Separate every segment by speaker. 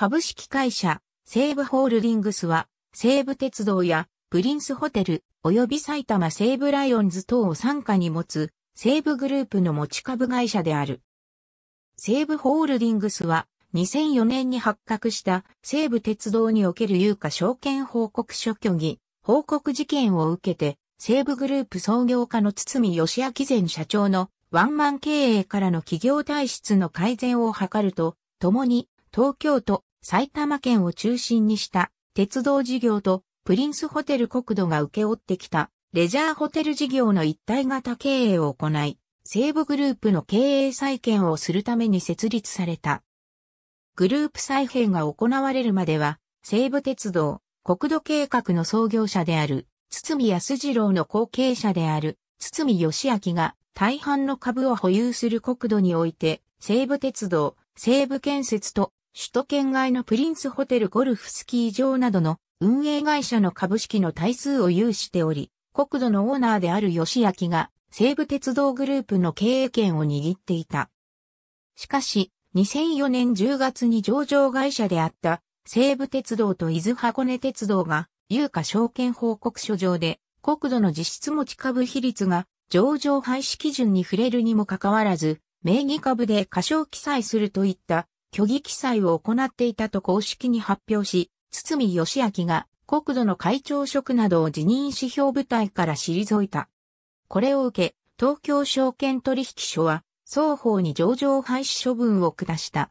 Speaker 1: 株式会社、西武ホールディングスは、西武鉄道やプリンスホテル、及び埼玉西武ライオンズ等を傘下に持つ、西武グループの持ち株会社である。西武ホールディングスは、2004年に発覚した西武鉄道における有価証券報告書虚偽、報告事件を受けて、西武グループ創業家の堤義明前社長のワンマン経営からの企業体質の改善を図ると、共に東京都埼玉県を中心にした鉄道事業とプリンスホテル国土が受け負ってきたレジャーホテル事業の一体型経営を行い、西部グループの経営再建をするために設立された。グループ再編が行われるまでは、西武鉄道、国土計画の創業者である、堤康次郎の後継者である、堤義明が大半の株を保有する国土において、西武鉄道、西武建設と首都圏外のプリンスホテルゴルフスキー場などの運営会社の株式の大数を有しており、国土のオーナーである吉明が西武鉄道グループの経営権を握っていた。しかし、2004年10月に上場会社であった西武鉄道と伊豆箱根鉄道が有価証券報告書上で国土の実質持ち株比率が上場廃止基準に触れるにもかかわらず、名義株で過小記載するといった虚偽記載を行っていたと公式に発表し、堤義明が国土の会長職などを辞任指標部隊から退いた。これを受け、東京証券取引所は、双方に上場廃止処分を下した。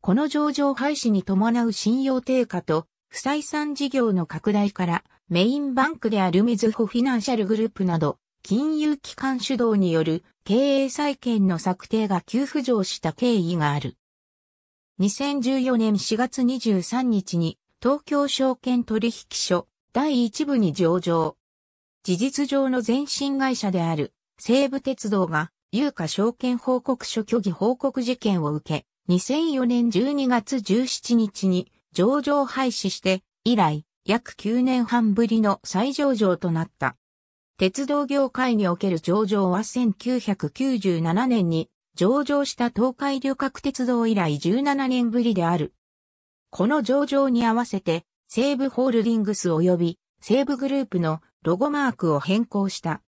Speaker 1: この上場廃止に伴う信用低下と、不採算事業の拡大から、メインバンクであるみずほフィナンシャルグループなど、金融機関主導による経営再建の策定が急浮上した経緯がある。2014年4月23日に東京証券取引所第1部に上場。事実上の前身会社である西武鉄道が有価証券報告書虚偽報告事件を受け、2004年12月17日に上場廃止して以来約9年半ぶりの再上場となった。鉄道業界における上場は1997年に上場した東海旅客鉄道以来17年ぶりである。この上場に合わせて、西武ホールディングス及び西武グループのロゴマークを変更した。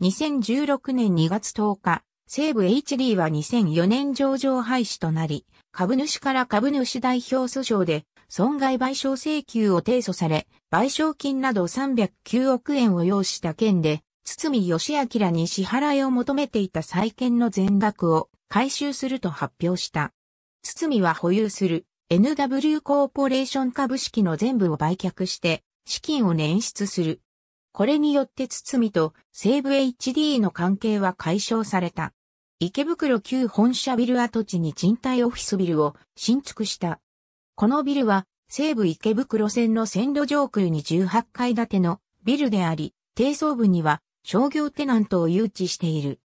Speaker 1: 2016年2月10日、西武 HD は2004年上場廃止となり、株主から株主代表訴訟で損害賠償請求を提訴され、賠償金など309億円を要した件で、堤義明に支払いを求めていた債権の全額を回収すると発表した。堤は保有する NW コーポレーション株式の全部を売却して資金を捻出する。これによって堤と西武 HD の関係は解消された。池袋旧本社ビル跡地に賃貸オフィスビルを新築した。このビルは西武池袋線の線路上空に18階建てのビルであり、低層部には商業テナントを誘致している。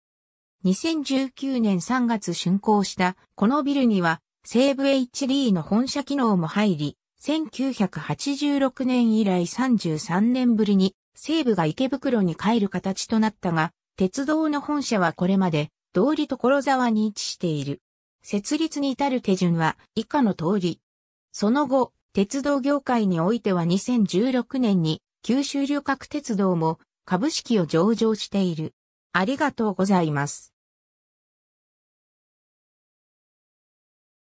Speaker 1: 2019年3月竣工したこのビルには西武 HD の本社機能も入り、1986年以来33年ぶりに西武が池袋に帰る形となったが、鉄道の本社はこれまで通り所沢に位置している。設立に至る手順は以下の通り。その後、鉄道業界においては2016年に九州旅客鉄道も株式を上場している。ありがとうございます。